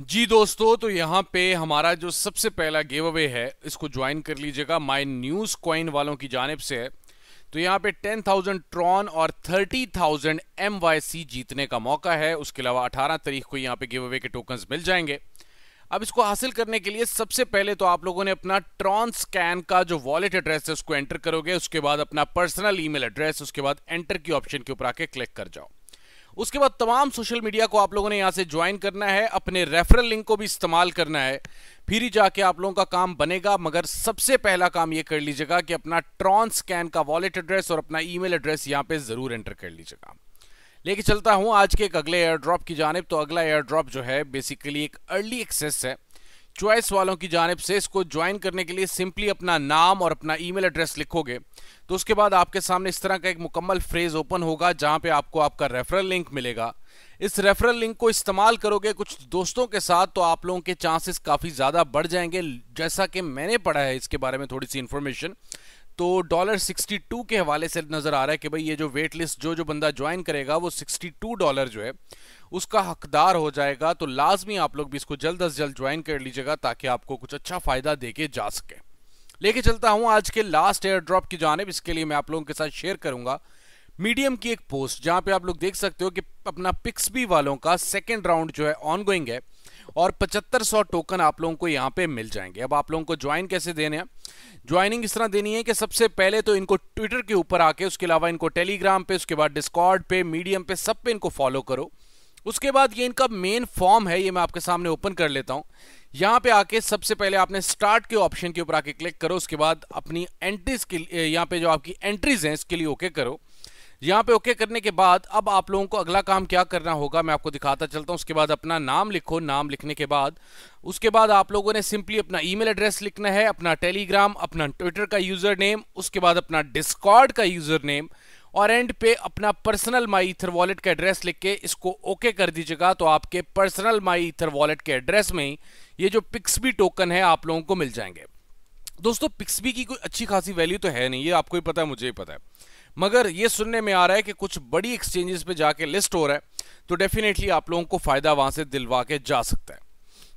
जी दोस्तों तो यहाँ पे हमारा जो सबसे पहला गिव अवे है इसको ज्वाइन कर लीजिएगा माई न्यूज क्वाइन वालों की जानब से है तो यहाँ पे 10,000 ट्रॉन और 30,000 MYC जीतने का मौका है उसके अलावा 18 तारीख को यहाँ पे गिव अवे के टोकन्स मिल जाएंगे अब इसको हासिल करने के लिए सबसे पहले तो आप लोगों ने अपना ट्रॉन स्कैन का जो वॉलेट एड्रेस है उसको एंटर करोगे उसके बाद अपना पर्सनल ईमेल एड्रेस उसके बाद एंटर की ऑप्शन के ऊपर आके क्लिक कर जाओ उसके बाद तमाम सोशल मीडिया को आप लोगों ने यहाँ से ज्वाइन करना है अपने रेफरल लिंक को भी इस्तेमाल करना है फिर ही जाके आप लोगों का काम बनेगा मगर सबसे पहला काम ये कर लीजिएगा कि अपना ट्रॉन स्कैन का वॉलेट एड्रेस और अपना ईमेल एड्रेस यहाँ पे ज़रूर एंटर कर लीजिएगा लेके चलता हूँ आज के एक अगले एयर ड्रॉप की जानब तो अगला एयर ड्रॉप जो है बेसिकली एक अर्ली एक्सेस है चॉइस वालों की जानब से इसको ज्वाइन करने के लिए सिंपली अपना नाम और अपना ईमेल एड्रेस लिखोगे तो उसके बाद आपके सामने इस तरह का एक मुकम्मल फ्रेज ओपन होगा जहां पे आपको आपका रेफरल लिंक मिलेगा इस रेफरल लिंक को इस्तेमाल करोगे कुछ दोस्तों के साथ तो आप लोगों के चांसेस काफ़ी ज़्यादा बढ़ जाएंगे जैसा कि मैंने पढ़ा है इसके बारे में थोड़ी सी इन्फॉर्मेशन तो डॉलर 62 के हवाले से नज़र आ रहा है कि भाई ये जो वेट लिस्ट जो जो बंदा ज्वाइन करेगा वो 62 डॉलर जो है उसका हकदार हो जाएगा तो लाजमी आप लोग भी इसको जल्द अज जल्द ज्वाइन कर लीजिएगा ताकि आपको कुछ अच्छा फ़ायदा दे के जा सके लेके चलता हूँ आज के लास्ट एयर ड्रॉप की जानब इसके लिए मैं आप लोगों के साथ शेयर करूँगा मीडियम की एक पोस्ट जहाँ पे आप लोग देख सकते हो कि अपना पिक्सबी वालों का सेकेंड राउंड जो है ऑन है और पचहत्तर सौ टोकन आप लोगों को यहाँ पे मिल जाएंगे अब आप लोगों को ज्वाइन कैसे देने हैं ज्वाइनिंग इस तरह देनी है कि सबसे पहले तो इनको ट्विटर के ऊपर आके उसके अलावा इनको टेलीग्राम पे उसके बाद डिस्कॉर्ड पे मीडियम पे सब पे इनको फॉलो करो उसके बाद ये इनका मेन फॉर्म है ये मैं आपके सामने ओपन कर लेता हूँ यहाँ पे आके सबसे पहले आपने स्टार्ट के ऑप्शन के ऊपर आके क्लिक करो उसके बाद अपनी एंट्रीज के यहाँ पे जो आपकी एंट्रीज हैं इसके लिए ओके करो यहाँ पे ओके करने के बाद अब आप लोगों को अगला काम क्या करना होगा मैं आपको दिखाता चलता हूँ उसके बाद अपना नाम लिखो नाम लिखने के बाद उसके बाद आप लोगों ने सिंपली अपना ईमेल एड्रेस लिखना है अपना टेलीग्राम अपना ट्विटर का यूज़र नेम उसके बाद अपना डिस्कॉर्ड का यूज़र नेम और एंड पे अपना पर्सनल माई इथर वॉलेट का एड्रेस लिख के इसको ओके कर दीजिएगा तो आपके पर्सनल माई इथर वॉलेट के एड्रेस में ये जो पिक्सबी टोकन है आप लोगों को मिल जाएंगे दोस्तों पिक्सबी की कोई अच्छी खासी वैल्यू तो है नहीं ये आपको ही पता है मुझे ही पता है मगर ये सुनने में आ रहा है कि कुछ बड़ी एक्सचेंजेस पे जाके लिस्ट हो रहा है तो डेफिनेटली आप लोगों को फ़ायदा वहां से दिलवा के जा सकता है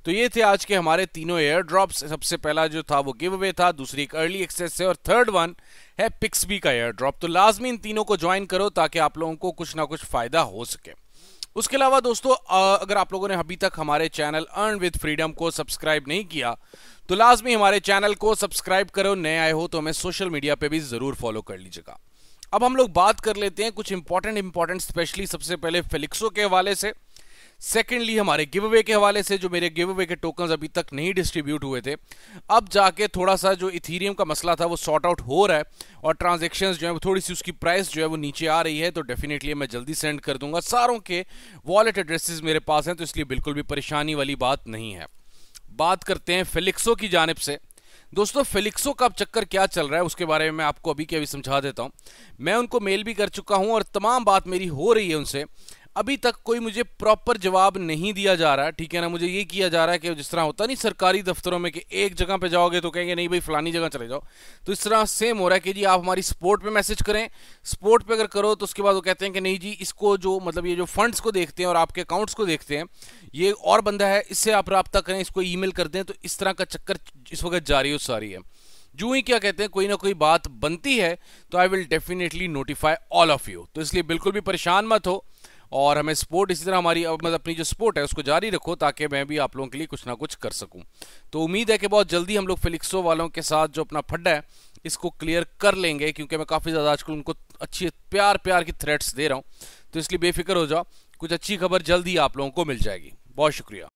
तो ये थे आज के हमारे तीनों एयर ड्रॉप्स सबसे पहला जो था वो गिव अवे था दूसरी एक अर्ली एक्सेस है और थर्ड वन है पिक्सबी का एयर ड्रॉप तो लाजमी इन तीनों को ज्वाइन करो ताकि आप लोगों को कुछ ना कुछ फ़ायदा हो सके उसके अलावा दोस्तों अगर आप लोगों ने अभी तक हमारे चैनल अर्न विद फ्रीडम को सब्सक्राइब नहीं किया तो लाजमी हमारे चैनल को सब्सक्राइब करो नए आए हो तो हमें सोशल मीडिया पे भी ज़रूर फॉलो कर लीजिएगा अब हम लोग बात कर लेते हैं कुछ इंपॉर्टेंट इंपॉर्टेंट स्पेशली सबसे पहले फिलिक्सो के हवाले से सेकेंडली हमारे गिव अवे के हवाले से जो मेरे गिव अवे के टोकन अभी तक नहीं डिस्ट्रीब्यूट हुए थे अब जाके थोड़ा सा जो इथीरियम का मसला था वो सॉर्ट आउट हो रहा है और ट्रांजेक्शन जो है वो थोड़ी सी उसकी प्राइस जो है वो नीचे आ रही है तो डेफिनेटली मैं जल्दी सेंड कर दूंगा सारों के वॉलेट एड्रेसेस मेरे पास हैं तो इसलिए बिल्कुल भी परेशानी वाली बात नहीं है बात करते हैं फिलिक्सो की जानब से दोस्तों फिलिक्सो का अब चक्कर क्या चल रहा है उसके बारे में मैं आपको अभी के अभी समझा देता हूं मैं उनको मेल भी कर चुका हूँ और तमाम बात मेरी हो रही है उनसे अभी तक कोई मुझे प्रॉपर जवाब नहीं दिया जा रहा है ठीक है ना मुझे ये किया जा रहा है कि जिस तरह होता नहीं सरकारी दफ्तरों में कि एक जगह पे जाओगे तो कहेंगे नहीं भाई फलानी जगह चले जाओ तो इस तरह सेम हो रहा है कि जी आप हमारी सपोर्ट पे मैसेज करें स्पोर्ट पे अगर करो तो उसके बाद वो कहते हैं कि नहीं जी इसको जो मतलब ये जो फंड्स को देखते हैं और आपके अकाउंट्स को देखते हैं ये और बंदा है इससे आप रबता करें इसको ईमेल कर दें तो इस तरह का चक्कर इस वक्त जारी और सारी है जो ही क्या कहते हैं कोई ना कोई बात बनती है तो I will definitely notify all of you तो इसलिए बिल्कुल भी परेशान मत हो और हमें सपोर्ट इसी तरह हमारी मतलब अपनी जो सपोर्ट है उसको जारी रखो ताकि मैं भी आप लोगों के लिए कुछ ना कुछ कर सकूं तो उम्मीद है कि बहुत जल्दी हम लोग फिलिक्सो वालों के साथ जो अपना फड्डा है इसको क्लियर कर लेंगे क्योंकि मैं काफ़ी ज़्यादा आजकल उनको अच्छी प्यार प्यार की थ्रेट्स दे रहा हूँ तो इसलिए बेफिक्र हो जाओ कुछ अच्छी खबर जल्द ही आप लोगों को मिल जाएगी बहुत शुक्रिया